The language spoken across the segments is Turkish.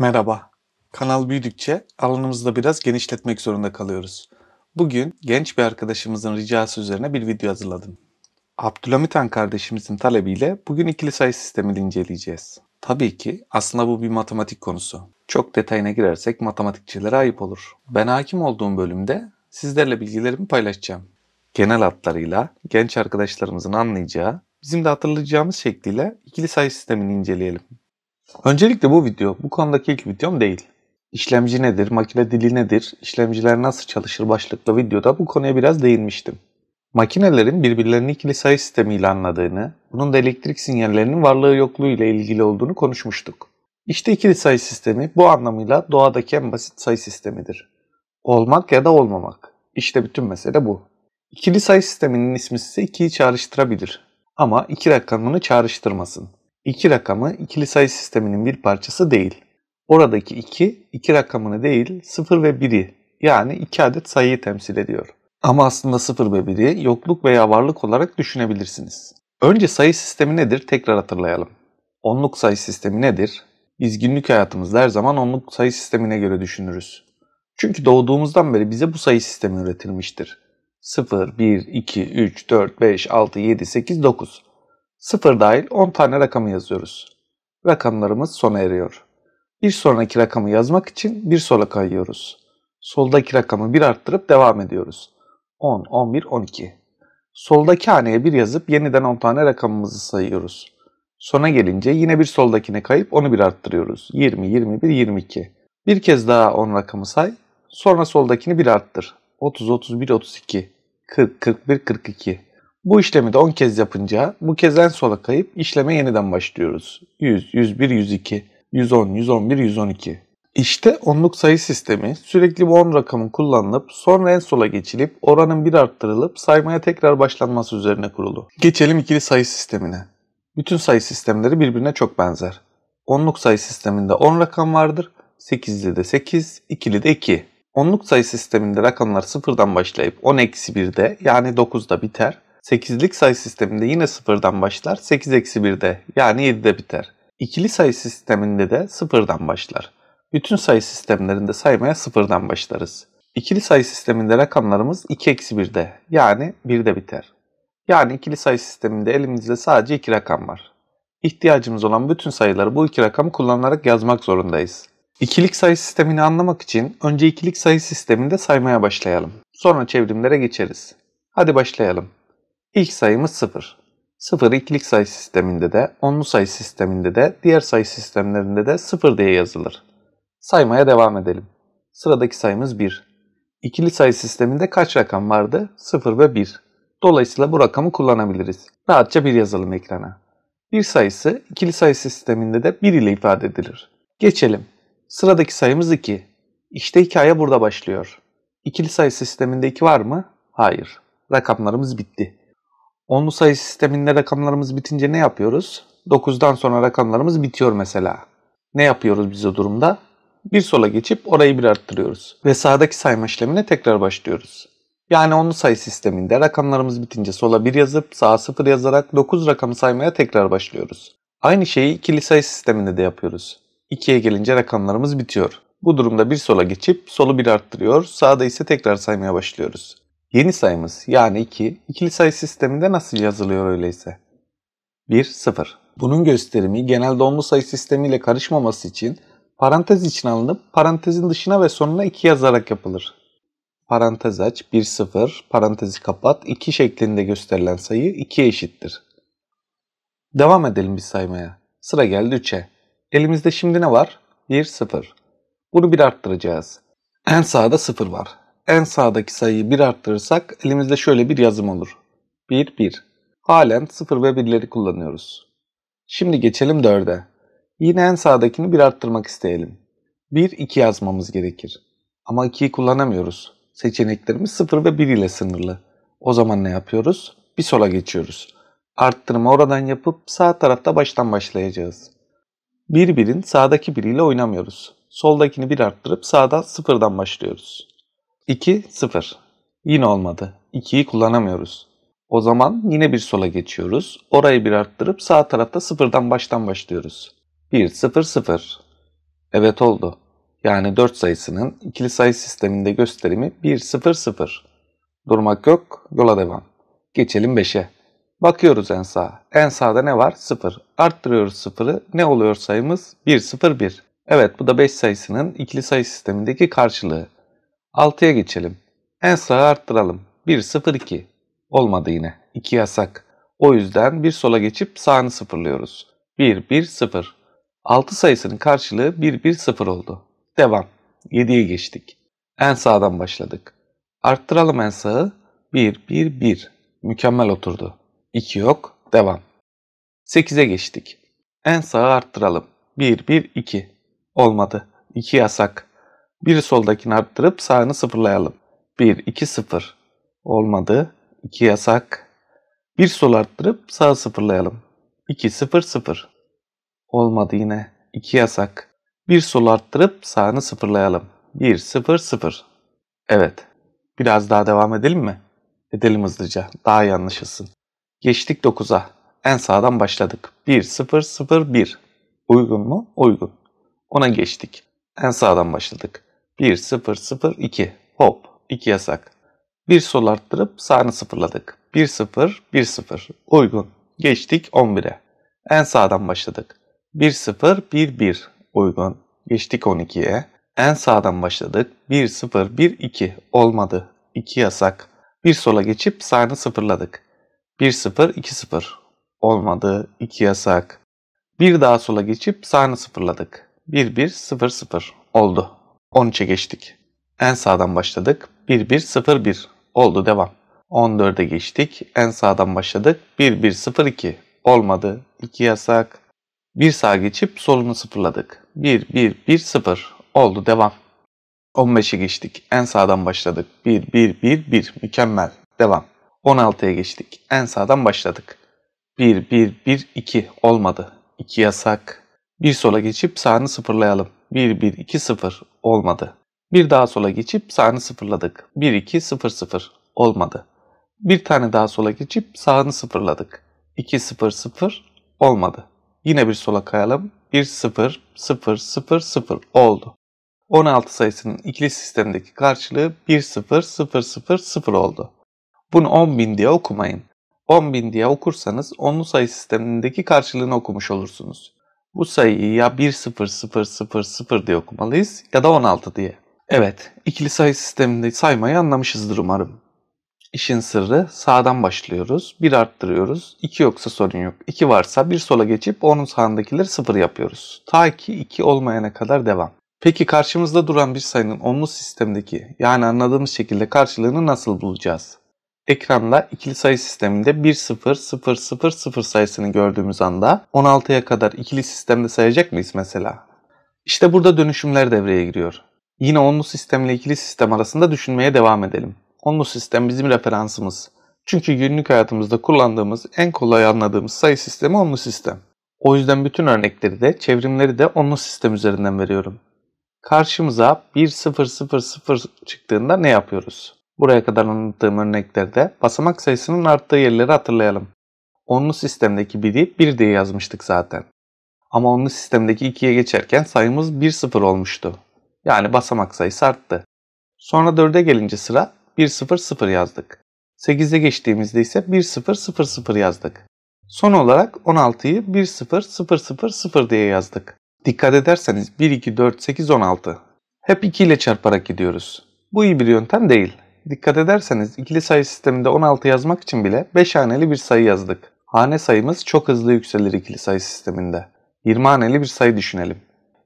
Merhaba. Kanal büyüdükçe alanımızı da biraz genişletmek zorunda kalıyoruz. Bugün genç bir arkadaşımızın ricası üzerine bir video hazırladım. Abdülhamit kardeşimizin talebiyle bugün ikili sayı sistemini inceleyeceğiz. Tabii ki aslında bu bir matematik konusu. Çok detayına girersek matematikçilere ayıp olur. Ben hakim olduğum bölümde sizlerle bilgilerimi paylaşacağım. Genel hatlarıyla genç arkadaşlarımızın anlayacağı, bizim de hatırlayacağımız şekliyle ikili sayı sistemini inceleyelim. Öncelikle bu video bu konudaki ilk videom değil. İşlemci nedir, makine dili nedir, işlemciler nasıl çalışır başlıklı videoda bu konuya biraz değinmiştim. Makinelerin birbirlerini ikili sayı sistemiyle anladığını, bunun da elektrik sinyallerinin varlığı yokluğu ile ilgili olduğunu konuşmuştuk. İşte ikili sayı sistemi bu anlamıyla doğadaki en basit sayı sistemidir. Olmak ya da olmamak. İşte bütün mesele bu. İkili sayı sisteminin ismi ise 2'yi çağrıştırabilir. Ama iki rakamını çağrıştırmasın. 2 rakamı ikili sayı sisteminin bir parçası değil. Oradaki 2, 2 rakamını değil 0 ve 1'i yani 2 adet sayıyı temsil ediyor. Ama aslında 0 ve 1'i yokluk veya varlık olarak düşünebilirsiniz. Önce sayı sistemi nedir tekrar hatırlayalım. Onluk sayı sistemi nedir? Biz günlük hayatımızda her zaman onluk sayı sistemine göre düşünürüz. Çünkü doğduğumuzdan beri bize bu sayı sistemi üretilmiştir. 0, 1, 2, 3, 4, 5, 6, 7, 8, 9. 0 dahil 10 tane rakamı yazıyoruz. Rakamlarımız sona eriyor. Bir sonraki rakamı yazmak için bir sola kayıyoruz. Soldaki rakamı bir arttırıp devam ediyoruz. 10, 11, 12. Soldaki haneye bir yazıp yeniden 10 tane rakamımızı sayıyoruz. Sona gelince yine bir soldakine kayıp onu bir arttırıyoruz. 20, 21, 22. Bir kez daha 10 rakamı say. Sonra soldakini bir arttır. 30, 31, 32. 40, 41, 42. Bu işlemi de 10 kez yapınca bu kez en sola kayıp işleme yeniden başlıyoruz. 100, 101, 102, 110, 111, 112. İşte onluk sayı sistemi sürekli bu 10 rakamın kullanılıp sonra en sola geçilip oranın bir arttırılıp saymaya tekrar başlanması üzerine kurulu. Geçelim ikili sayı sistemine. Bütün sayı sistemleri birbirine çok benzer. Onluk sayı sisteminde 10 rakam vardır. 8'li de 8, ikili de 2. Onluk sayı sisteminde rakamlar sıfırdan başlayıp 10-1'de yani 9'da biter. 8'lik sayı sisteminde yine 0'dan başlar 8-1'de yani 7'de biter. İkili sayı sisteminde de 0'dan başlar. Bütün sayı sistemlerinde saymaya 0'dan başlarız. İkili sayı sisteminde rakamlarımız 2-1'de yani 1'de biter. Yani ikili sayı sisteminde elimizde sadece 2 rakam var. İhtiyacımız olan bütün sayıları bu iki rakamı kullanarak yazmak zorundayız. İkilik sayı sistemini anlamak için önce ikilik sayı sisteminde saymaya başlayalım. Sonra çevrimlere geçeriz. Hadi başlayalım. İlk sayımız 0. 0 ikilik sayı sisteminde de, onlu sayı sisteminde de, diğer sayı sistemlerinde de 0 diye yazılır. Saymaya devam edelim. Sıradaki sayımız 1. İkili sayı sisteminde kaç rakam vardı? 0 ve 1. Dolayısıyla bu rakamı kullanabiliriz. Rahatça bir yazalım ekrana. Bir sayısı ikili sayı sisteminde de 1 ile ifade edilir. Geçelim. Sıradaki sayımız 2. İşte hikaye burada başlıyor. İkili sayı sisteminde 2 var mı? Hayır. Rakamlarımız bitti. Onlu sayı sisteminde rakamlarımız bitince ne yapıyoruz? 9'dan sonra rakamlarımız bitiyor mesela. Ne yapıyoruz biz o durumda? Bir sola geçip orayı bir arttırıyoruz ve sağdaki sayma işlemine tekrar başlıyoruz. Yani onlu sayı sisteminde rakamlarımız bitince sola 1 yazıp sağa 0 yazarak 9 rakamı saymaya tekrar başlıyoruz. Aynı şeyi ikili sayı sisteminde de yapıyoruz. 2'ye gelince rakamlarımız bitiyor. Bu durumda bir sola geçip solu bir arttırıyor, sağda ise tekrar saymaya başlıyoruz. Yeni sayımız yani 2 ikili sayı sisteminde nasıl yazılıyor öyleyse? 1 0. Bunun gösterimi genelde onlu sayı sistemiyle karışmaması için parantez için alınıp parantezin dışına ve sonuna 2 yazarak yapılır. Parantez aç 1 0 parantezi kapat 2 şeklinde gösterilen sayı 2'ye eşittir. Devam edelim bir saymaya. Sıra geldi 3'e. Elimizde şimdi ne var? 1 0. Bunu bir arttıracağız. En sağda 0 var en sağdaki sayıyı 1 arttırırsak elimizde şöyle bir yazım olur. 1, 1. Halen 0 ve 1'leri kullanıyoruz. Şimdi geçelim 4'e. Yine en sağdakini 1 arttırmak isteyelim. 1, 2 yazmamız gerekir. Ama 2'yi kullanamıyoruz. Seçeneklerimiz 0 ve 1 ile sınırlı. O zaman ne yapıyoruz? Bir sola geçiyoruz. Arttırma oradan yapıp sağ tarafta baştan başlayacağız. 1 birin sağdaki biriyle oynamıyoruz. Soldakini 1 arttırıp sağda sıfırdan başlıyoruz. 2, 0. Yine olmadı. 2'yi kullanamıyoruz. O zaman yine bir sola geçiyoruz. Orayı bir arttırıp sağ tarafta sıfırdan baştan başlıyoruz. 1, 0, 0. Evet oldu. Yani 4 sayısının ikili sayı sisteminde gösterimi 1, 0, 0. Durmak yok, yola devam. Geçelim 5'e. Bakıyoruz en sağ. En sağda ne var? 0. Arttırıyoruz 0'ı. Ne oluyor sayımız? 1, 0, 1. Evet bu da 5 sayısının ikili sayı sistemindeki karşılığı. 6'ya geçelim. En sağa arttıralım. 1, 0, 2. Olmadı yine. 2 yasak. O yüzden bir sola geçip sağını sıfırlıyoruz. 1, 1, 0. 6 sayısının karşılığı 1, 1, 0 oldu. Devam. 7'ye geçtik. En sağdan başladık. Arttıralım en sağı. 1, 1, 1. Mükemmel oturdu. 2 yok. Devam. 8'e geçtik. En sağı arttıralım. 1, 1, 2. Olmadı. 2 yasak. Bir soldakini arttırıp sağını sıfırlayalım. 1, 2, 0. Olmadı. 2 yasak. Bir sol arttırıp sağı sıfırlayalım. 2, 0, 0. Olmadı yine. 2 yasak. Bir sol arttırıp sağını sıfırlayalım. 1, 0, 0. Evet. Biraz daha devam edelim mi? Edelim hızlıca. Daha iyi anlaşılsın. Geçtik 9'a. En sağdan başladık. 1, 0, 0, 1. Uygun mu? Uygun. Ona geçtik. En sağdan başladık. 1, 0, 0, 2. Hop. 2 yasak. Bir sol arttırıp sağını sıfırladık. 1, 0, 1, 0. Uygun. Geçtik 11'e. En sağdan başladık. 1, 0, 1, 1. Uygun. Geçtik 12'ye. En sağdan başladık. 1, 0, 1, 2. Olmadı. 2 yasak. Bir sola geçip sağını sıfırladık. 1, 0, 2, 0. Olmadı. 2 yasak. Bir daha sola geçip sağını sıfırladık. 1, 1, 0, 0. Oldu. 13'e geçtik. En sağdan başladık. 1-1-0-1. Oldu devam. 14'e geçtik. En sağdan başladık. 1-1-0-2. Olmadı. 2 yasak. Bir sağ geçip solunu sıfırladık. 1-1-1-0. Oldu devam. 15'e geçtik. En sağdan başladık. 1-1-1-1. Mükemmel. Devam. 16'ya geçtik. En sağdan başladık. 1-1-1-2. Olmadı. 2 yasak. Bir sola geçip sağını sıfırlayalım. 1-1-2-0 olmadı. Bir daha sola geçip sağını sıfırladık. 1-2-0-0 olmadı. Bir tane daha sola geçip sağını sıfırladık. 2-0-0 olmadı. Yine bir sola kayalım. 1-0-0-0-0 oldu. 16 sayısının ikili sistemdeki karşılığı 1-0-0-0-0 oldu. Bunu 10.000 diye okumayın. 10.000 diye okursanız onlu sayı sistemindeki karşılığını okumuş olursunuz. Bu sayıyı ya 1 0 0 0 0 diye okumalıyız ya da 16 diye. Evet, ikili sayı sisteminde saymayı anlamışızdır umarım. İşin sırrı sağdan başlıyoruz, 1 arttırıyoruz, 2 yoksa sorun yok. 2 varsa bir sola geçip onun sağındakileri 0 yapıyoruz. Ta ki 2 olmayana kadar devam. Peki karşımızda duran bir sayının onlu sistemdeki yani anladığımız şekilde karşılığını nasıl bulacağız? Ekranda ikili sayı sisteminde 1 0 0 0 0 sayısını gördüğümüz anda 16'ya kadar ikili sistemde sayacak mıyız mesela? İşte burada dönüşümler devreye giriyor. Yine onlu sistemle ikili sistem arasında düşünmeye devam edelim. Onlu sistem bizim referansımız. Çünkü günlük hayatımızda kullandığımız en kolay anladığımız sayı sistemi onlu sistem. O yüzden bütün örnekleri de çevrimleri de onlu sistem üzerinden veriyorum. Karşımıza 1000 çıktığında ne yapıyoruz? Buraya kadar anlattığım örneklerde basamak sayısının arttığı yerleri hatırlayalım. Onlu sistemdeki 1'i 1 diye yazmıştık zaten. Ama onlu sistemdeki 2'ye geçerken sayımız 1-0 olmuştu. Yani basamak sayısı arttı. Sonra 4'e gelince sıra 1-0-0 yazdık. 8'e geçtiğimizde ise 1-0-0-0 yazdık. Son olarak 16'yı 1-0-0-0-0 diye yazdık. Dikkat ederseniz 1, 2, 4, 8, 16. Hep 2 ile çarparak gidiyoruz. Bu iyi bir yöntem değil dikkat ederseniz ikili sayı sisteminde 16 yazmak için bile 5 haneli bir sayı yazdık. Hane sayımız çok hızlı yükselir ikili sayı sisteminde. 20 haneli bir sayı düşünelim.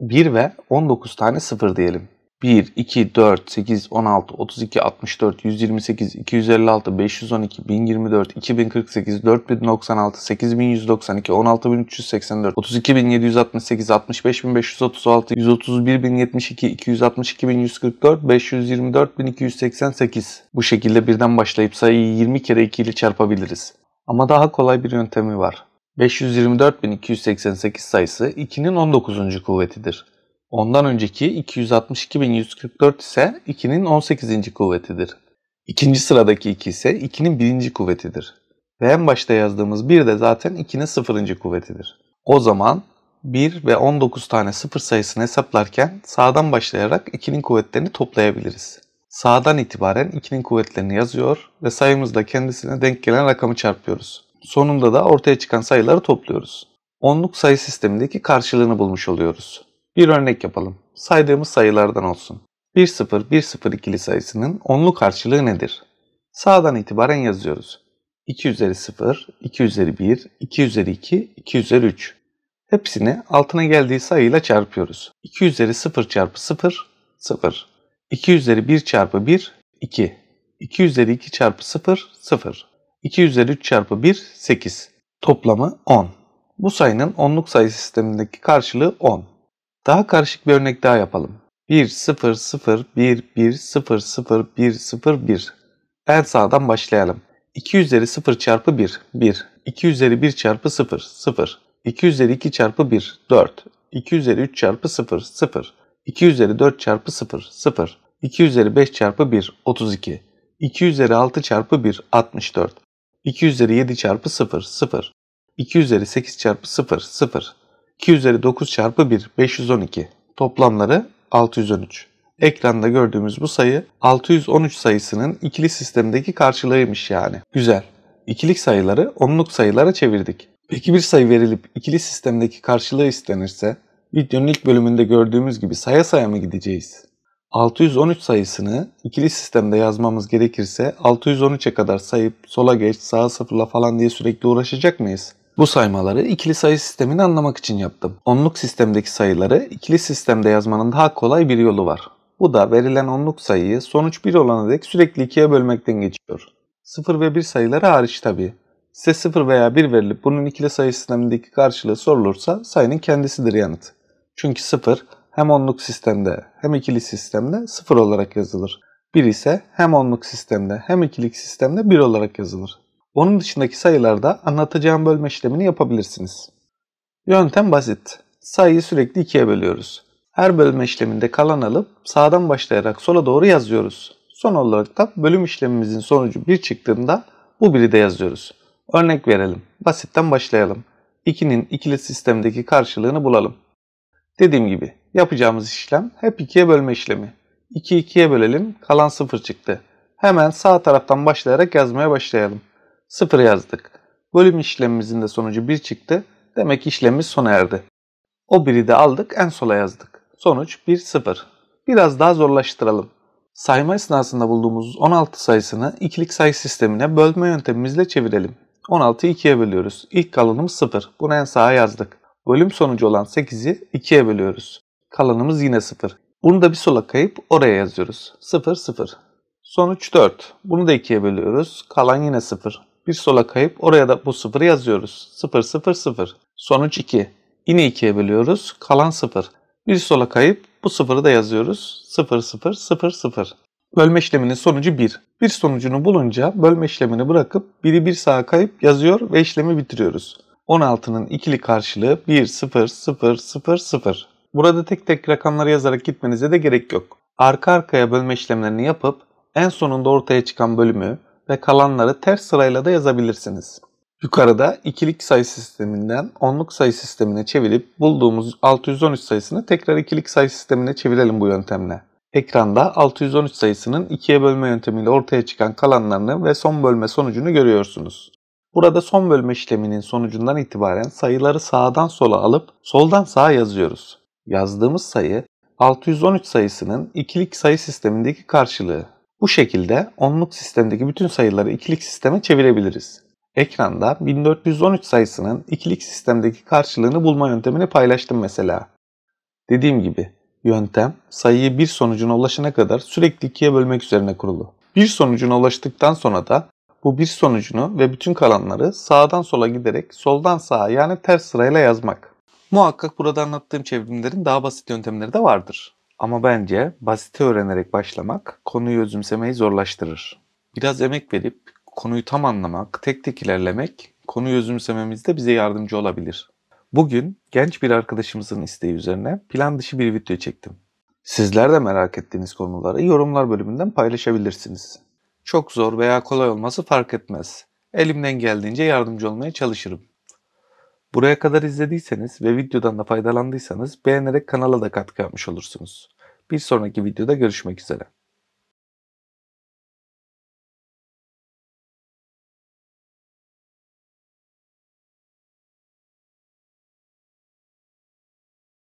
1 ve 19 tane 0 diyelim. 1, 2, 4, 8, 16, 32, 64, 128, 256, 512, 1024, 2048, 4096, 8192, 16384, 32768, 65536, 131072, 262144, 524288. Bu şekilde birden başlayıp sayıyı 20 kere 2 ile çarpabiliriz. Ama daha kolay bir yöntemi var. 524.288 sayısı 2'nin 19. kuvvetidir. Ondan önceki 262.144 ise 2'nin 18. kuvvetidir. İkinci sıradaki 2 ise 2'nin 1. kuvvetidir. Ve en başta yazdığımız 1 de zaten 2'nin 0. kuvvetidir. O zaman 1 ve 19 tane sıfır sayısını hesaplarken sağdan başlayarak 2'nin kuvvetlerini toplayabiliriz. Sağdan itibaren 2'nin kuvvetlerini yazıyor ve sayımızda kendisine denk gelen rakamı çarpıyoruz. Sonunda da ortaya çıkan sayıları topluyoruz. Onluk sayı sistemindeki karşılığını bulmuş oluyoruz. Bir örnek yapalım. Saydığımız sayılardan olsun. 1-0, 1-0 ikili sayısının onlu karşılığı nedir? Sağdan itibaren yazıyoruz. 2 üzeri 0, 2 üzeri 1, 2 üzeri 2, 2 üzeri 3. Hepsini altına geldiği sayıyla çarpıyoruz. 2 üzeri 0 çarpı 0, 0. 2 üzeri 1 çarpı 1, 2. 2 üzeri 2 çarpı 0, 0. 2 üzeri 3 çarpı 1, 8. Toplamı 10. Bu sayının onluk sayı sistemindeki karşılığı 10. Daha karışık bir örnek daha yapalım. 1 0 0 1 1 0 0 1 0 1 En sağdan başlayalım. 2 üzeri 0 çarpı 1 1 2 üzeri 1 çarpı 0 0 2 üzeri 2 çarpı 1 4 2 üzeri 3 çarpı 0 0 2 üzeri 4 çarpı 0 0 2 üzeri 5 çarpı 1 32 2 üzeri 6 çarpı 1 64 2 üzeri 7 çarpı 0 0 2 üzeri 8 çarpı 0 0 2 üzeri 9 çarpı 1 512. Toplamları 613. Ekranda gördüğümüz bu sayı 613 sayısının ikili sistemdeki karşılığıymış yani. Güzel. İkilik sayıları onluk sayılara çevirdik. Peki bir sayı verilip ikili sistemdeki karşılığı istenirse videonun ilk bölümünde gördüğümüz gibi saya saya mı gideceğiz? 613 sayısını ikili sistemde yazmamız gerekirse 613'e kadar sayıp sola geç, sağa sıfırla falan diye sürekli uğraşacak mıyız? Bu saymaları ikili sayı sistemini anlamak için yaptım. Onluk sistemdeki sayıları ikili sistemde yazmanın daha kolay bir yolu var. Bu da verilen onluk sayıyı sonuç 1 olana dek sürekli 2'ye bölmekten geçiyor. 0 ve 1 sayıları hariç tabi. Size 0 veya 1 verilip bunun ikili sayı sistemindeki karşılığı sorulursa sayının kendisidir yanıt. Çünkü 0 hem onluk sistemde hem ikili sistemde 0 olarak yazılır. 1 ise hem onluk sistemde hem ikilik sistemde 1 olarak yazılır. Onun dışındaki sayılarda anlatacağım bölme işlemini yapabilirsiniz. Yöntem basit. Sayıyı sürekli ikiye bölüyoruz. Her bölme işleminde kalan alıp sağdan başlayarak sola doğru yazıyoruz. Son olarak da bölüm işlemimizin sonucu 1 çıktığında bu biri de yazıyoruz. Örnek verelim. Basitten başlayalım. 2'nin ikili sistemdeki karşılığını bulalım. Dediğim gibi yapacağımız işlem hep 2'ye bölme işlemi. 2'yi 2'ye bölelim kalan 0 çıktı. Hemen sağ taraftan başlayarak yazmaya başlayalım. 0 yazdık. Bölüm işlemimizin de sonucu 1 çıktı. Demek işlemimiz sona erdi. O biri de aldık en sola yazdık. Sonuç 1 0. Biraz daha zorlaştıralım. Sayma esnasında bulduğumuz 16 sayısını ikilik sayı sistemine bölme yöntemimizle çevirelim. 16'yı 2'ye bölüyoruz. İlk kalanımız 0. Bunu en sağa yazdık. Bölüm sonucu olan 8'i 2'ye bölüyoruz. Kalanımız yine 0. Bunu da bir sola kayıp oraya yazıyoruz. 0 0. Sonuç 4. Bunu da 2'ye bölüyoruz. Kalan yine 0. Bir sola kayıp oraya da bu sıfırı yazıyoruz. 0 0 0. Sonuç 2. Yine 2'ye bölüyoruz. Kalan 0. Bir sola kayıp bu sıfırı da yazıyoruz. 0 0 0 0. Bölme işleminin sonucu 1. Bir sonucunu bulunca bölme işlemini bırakıp biri bir sağa kayıp yazıyor ve işlemi bitiriyoruz. 16'nın ikili karşılığı 1 0 0 0 0. Burada tek tek rakamları yazarak gitmenize de gerek yok. Arka arkaya bölme işlemlerini yapıp en sonunda ortaya çıkan bölümü ve kalanları ters sırayla da yazabilirsiniz. Yukarıda ikilik sayı sisteminden onluk sayı sistemine çevirip bulduğumuz 613 sayısını tekrar ikilik sayı sistemine çevirelim bu yöntemle. Ekranda 613 sayısının ikiye bölme yöntemiyle ortaya çıkan kalanlarını ve son bölme sonucunu görüyorsunuz. Burada son bölme işleminin sonucundan itibaren sayıları sağdan sola alıp soldan sağa yazıyoruz. Yazdığımız sayı 613 sayısının ikilik sayı sistemindeki karşılığı. Bu şekilde onluk sistemdeki bütün sayıları ikilik sisteme çevirebiliriz. Ekranda 1413 sayısının ikilik sistemdeki karşılığını bulma yöntemini paylaştım mesela. Dediğim gibi yöntem sayıyı bir sonucuna ulaşana kadar sürekli ikiye bölmek üzerine kurulu. Bir sonucuna ulaştıktan sonra da bu bir sonucunu ve bütün kalanları sağdan sola giderek soldan sağa yani ters sırayla yazmak. Muhakkak burada anlattığım çevrimlerin daha basit yöntemleri de vardır. Ama bence basite öğrenerek başlamak konuyu özümsemeyi zorlaştırır. Biraz emek verip konuyu tam anlamak, tek tek ilerlemek konuyu özümsememizde bize yardımcı olabilir. Bugün genç bir arkadaşımızın isteği üzerine plan dışı bir video çektim. Sizler de merak ettiğiniz konuları yorumlar bölümünden paylaşabilirsiniz. Çok zor veya kolay olması fark etmez. Elimden geldiğince yardımcı olmaya çalışırım. Buraya kadar izlediyseniz ve videodan da faydalandıysanız beğenerek kanala da katkı yapmış olursunuz. Bir sonraki videoda görüşmek üzere.